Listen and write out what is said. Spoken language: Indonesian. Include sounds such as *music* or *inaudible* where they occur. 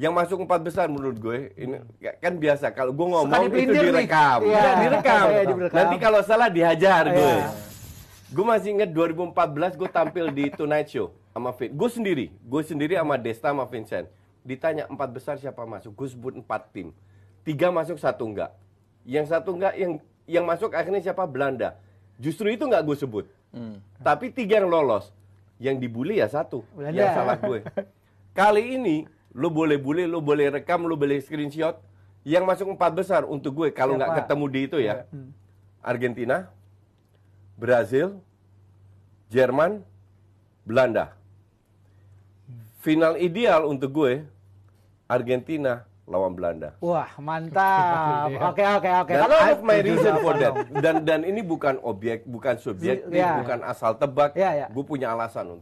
yang masuk empat besar menurut gue ini hmm. kan biasa kalau gue ngomong itu direkam ya, ya direkam. nanti kalau salah dihajar ya. gue gue masih inget 2014 gue tampil di Tonight Show sama Vin gue sendiri gue sendiri sama Desta sama Vincent ditanya empat besar siapa masuk gue sebut empat tim tiga masuk satu enggak yang satu enggak yang yang masuk akhirnya siapa Belanda justru itu enggak gue sebut hmm. tapi tiga yang lolos yang dibully ya satu Belanda. yang salah gue *laughs* kali ini Lo boleh boleh, lo boleh rekam, lo boleh screenshot. Yang masuk empat besar untuk gue kalau nggak ketemu di itu ya. Iya. Hmm. Argentina, Brazil, Jerman, Belanda. Final ideal untuk gue Argentina lawan Belanda. Wah, mantap. *laughs* Oke, oke, oke. Kalau I have my reason for that. Dan dan ini bukan objek, bukan subjek, yeah. bukan asal tebak. Yeah, yeah. Gue punya alasan untuk